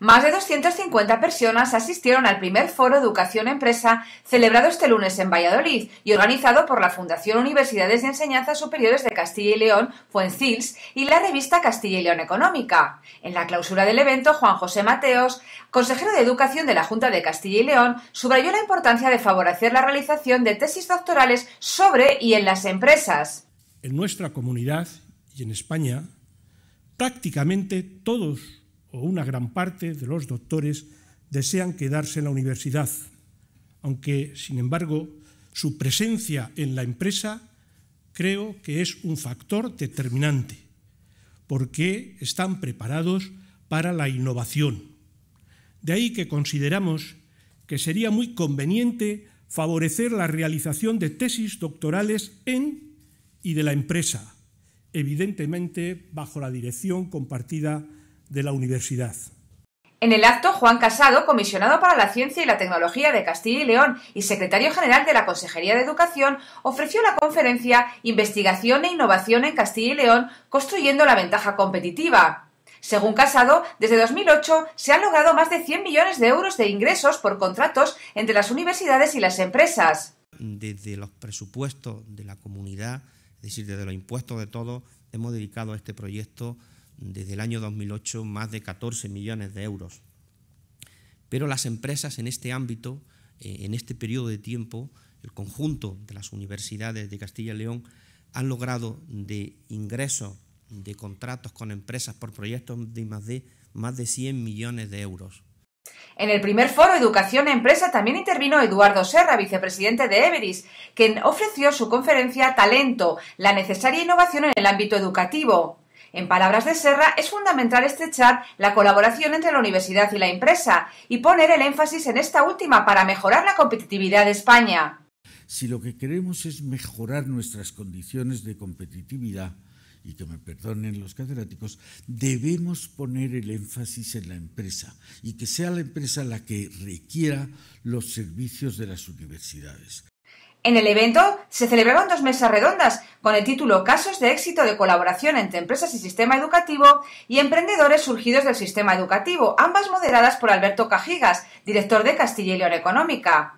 Más de 250 personas asistieron al primer foro Educación Empresa celebrado este lunes en Valladolid y organizado por la Fundación Universidades de Enseñanzas Superiores de Castilla y León, Fuencils, y la revista Castilla y León Económica. En la clausura del evento, Juan José Mateos, consejero de Educación de la Junta de Castilla y León, subrayó la importancia de favorecer la realización de tesis doctorales sobre y en las empresas. En nuestra comunidad y en España, prácticamente todos o una gran parte de los doctores desean quedarse en la universidad, aunque, sin embargo, su presencia en la empresa creo que es un factor determinante, porque están preparados para la innovación. De ahí que consideramos que sería muy conveniente favorecer la realización de tesis doctorales en y de la empresa, evidentemente bajo la dirección compartida de la universidad. En el acto, Juan Casado, comisionado para la Ciencia y la Tecnología de Castilla y León y secretario general de la Consejería de Educación, ofreció la conferencia Investigación e Innovación en Castilla y León, construyendo la ventaja competitiva. Según Casado, desde 2008 se han logrado más de 100 millones de euros de ingresos por contratos entre las universidades y las empresas. Desde los presupuestos de la comunidad, es decir, desde los impuestos de todos, hemos dedicado a este proyecto desde el año 2008 más de 14 millones de euros. Pero las empresas en este ámbito, eh, en este periodo de tiempo, el conjunto de las universidades de Castilla y León han logrado de ingresos de contratos con empresas por proyectos de de más de 100 millones de euros. En el primer foro Educación e Empresa también intervino Eduardo Serra, vicepresidente de Everis, quien ofreció su conferencia Talento, la necesaria innovación en el ámbito educativo. En palabras de Serra, es fundamental estrechar la colaboración entre la universidad y la empresa y poner el énfasis en esta última para mejorar la competitividad de España. Si lo que queremos es mejorar nuestras condiciones de competitividad, y que me perdonen los catedráticos, debemos poner el énfasis en la empresa y que sea la empresa la que requiera los servicios de las universidades. En el evento se celebraron dos mesas redondas con el título Casos de éxito de colaboración entre empresas y sistema educativo y emprendedores surgidos del sistema educativo, ambas moderadas por Alberto Cajigas, director de Castilla y León Económica.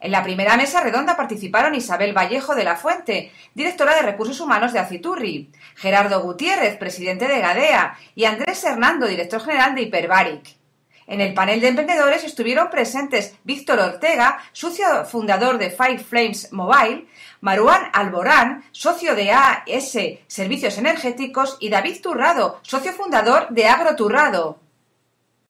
En la primera mesa redonda participaron Isabel Vallejo de la Fuente, directora de Recursos Humanos de Aciturri, Gerardo Gutiérrez, presidente de Gadea, y Andrés Hernando, director general de Hyperbaric. En el panel de emprendedores estuvieron presentes Víctor Ortega, socio fundador de Five Flames Mobile, Maruán Alborán, socio de AS Servicios Energéticos y David Turrado, socio fundador de Agroturrado.